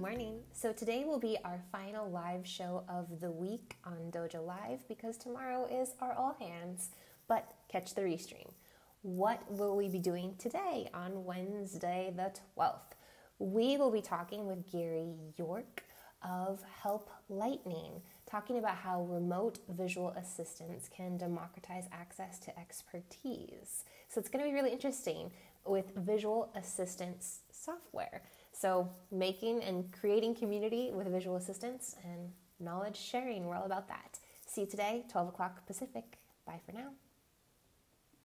morning. So today will be our final live show of the week on Dojo Live because tomorrow is our all hands, but catch the restream. What will we be doing today on Wednesday the 12th? We will be talking with Gary York of Help Lightning, talking about how remote visual assistance can democratize access to expertise. So it's going to be really interesting with visual assistance software. So, making and creating community with visual assistance and knowledge sharing, we're all about that. See you today, 12 o'clock Pacific. Bye for now.